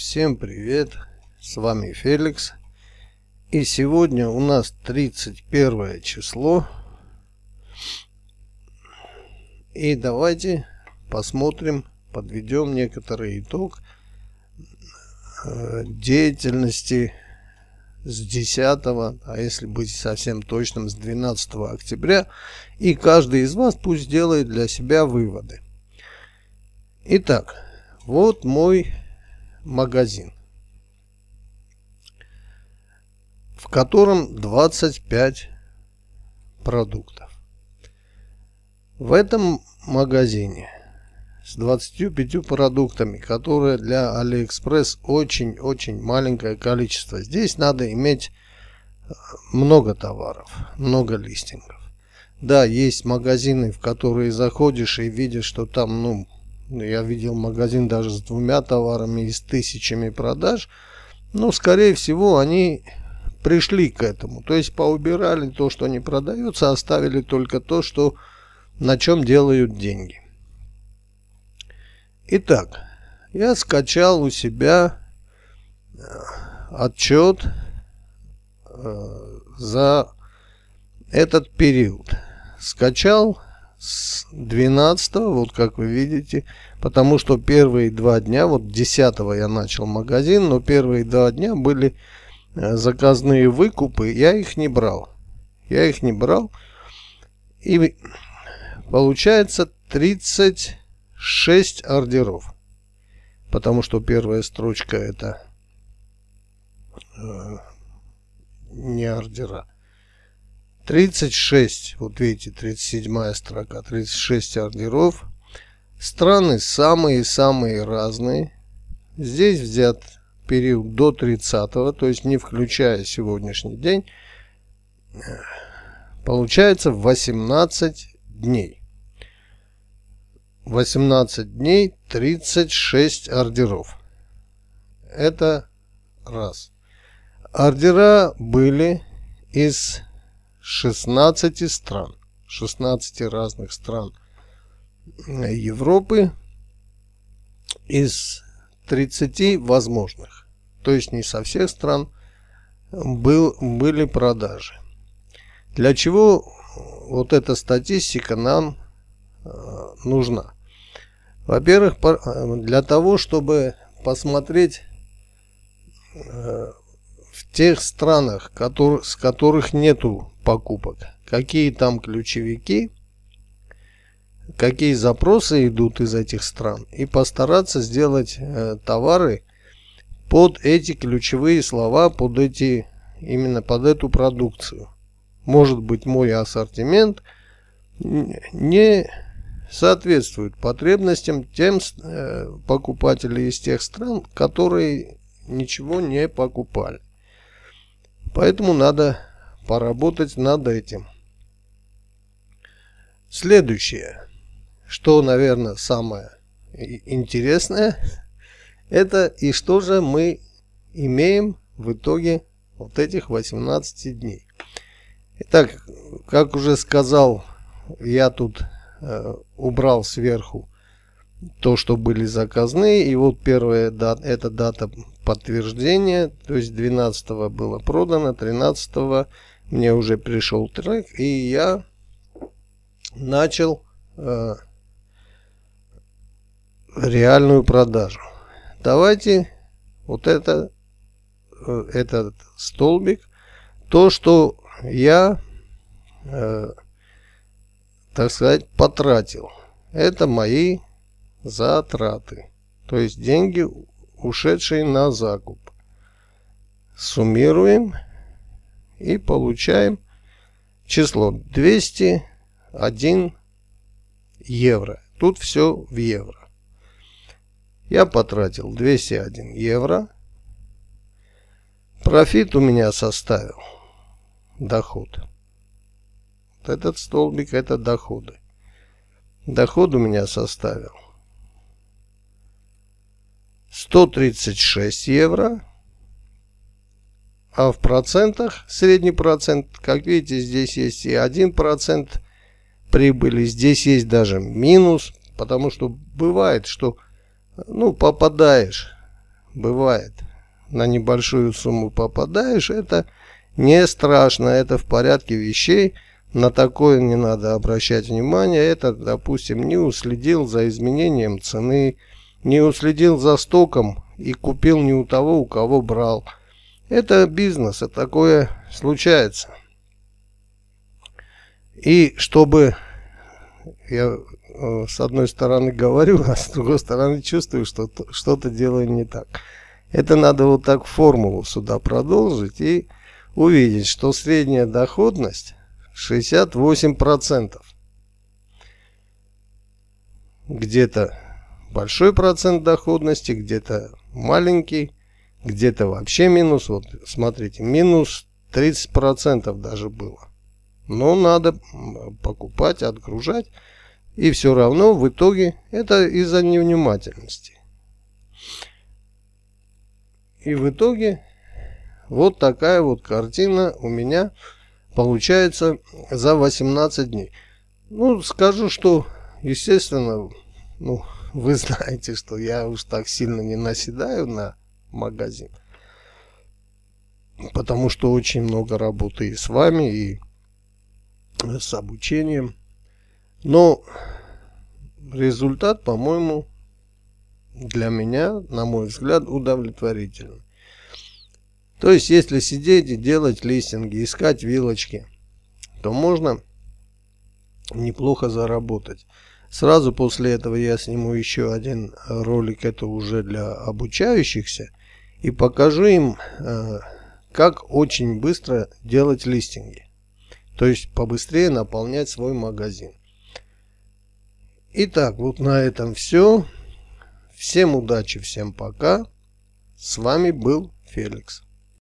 Всем привет, с вами Феликс. И сегодня у нас 31 число. И давайте посмотрим, подведем некоторый итог э, деятельности с 10, а если быть совсем точным, с 12 октября. И каждый из вас пусть делает для себя выводы. Итак, вот мой магазин, в котором 25 продуктов. В этом магазине с 25 продуктами, которые для AliExpress очень-очень маленькое количество. Здесь надо иметь э, много товаров, много листингов. Да, есть магазины, в которые заходишь и видишь, что там, ну, ну, я видел магазин даже с двумя товарами и с тысячами продаж. Но, ну, скорее всего, они пришли к этому. То есть поубирали то, что не продается, а оставили только то, что на чем делают деньги. Итак, я скачал у себя э, отчет э, за этот период. Скачал с 12, вот как вы видите, потому что первые два дня, вот 10 я начал магазин, но первые два дня были э, заказные выкупы, я их не брал. Я их не брал. И получается 36 ордеров. Потому что первая строчка это э, не ордера. 36, вот видите, 37 строка, 36 ордеров. Страны самые-самые разные. Здесь взят период до 30, то есть не включая сегодняшний день, получается 18 дней. 18 дней 36 ордеров. Это раз. Ордера были из 16 стран, 16 разных стран Европы из 30 возможных. То есть не со всех стран был, были продажи. Для чего вот эта статистика нам э, нужна? Во-первых, э, для того, чтобы посмотреть э, в тех странах, с которых нету покупок, какие там ключевики, какие запросы идут из этих стран, и постараться сделать э, товары под эти ключевые слова, под эти именно под эту продукцию. Может быть, мой ассортимент не соответствует потребностям тем э, покупателей из тех стран, которые ничего не покупали. Поэтому надо поработать над этим. Следующее, что, наверное, самое интересное, это и что же мы имеем в итоге вот этих 18 дней. Итак, как уже сказал, я тут э, убрал сверху то, что были заказные. И вот первая дата, это дата подтверждение, то есть 12 было продано, 13 мне уже пришел трек, и я начал э, реальную продажу. Давайте вот это, э, этот столбик, то, что я, э, так сказать, потратил, это мои затраты. То есть деньги ушедший на закуп. Суммируем и получаем число 201 евро. Тут все в евро. Я потратил 201 евро. Профит у меня составил доход. Вот этот столбик это доходы. Доход у меня составил 136 евро. А в процентах, средний процент, как видите, здесь есть и 1% прибыли, здесь есть даже минус, потому что бывает, что ну, попадаешь, бывает, на небольшую сумму попадаешь, это не страшно, это в порядке вещей, на такое не надо обращать внимание, это, допустим, не уследил за изменением цены, не уследил за стоком и купил не у того, у кого брал. Это бизнес, а такое случается. И чтобы я э, с одной стороны говорю, а с другой стороны чувствую, что что-то делаю не так. Это надо вот так формулу сюда продолжить и увидеть, что средняя доходность 68%. Где-то большой процент доходности, где-то маленький, где-то вообще минус. Вот смотрите, минус 30% даже было. Но надо покупать, отгружать. И все равно в итоге это из-за невнимательности. И в итоге вот такая вот картина у меня получается за 18 дней. Ну, скажу, что, естественно, ну, вы знаете, что я уж так сильно не наседаю на магазин, потому что очень много работы и с вами, и с обучением. Но результат, по-моему, для меня, на мой взгляд, удовлетворительный. То есть, если сидеть и делать листинги, искать вилочки, то можно неплохо заработать. Сразу после этого я сниму еще один э, ролик, это уже для обучающихся, и покажу им, э, как очень быстро делать листинги. То есть побыстрее наполнять свой магазин. Итак, вот на этом все. Всем удачи, всем пока. С вами был Феликс.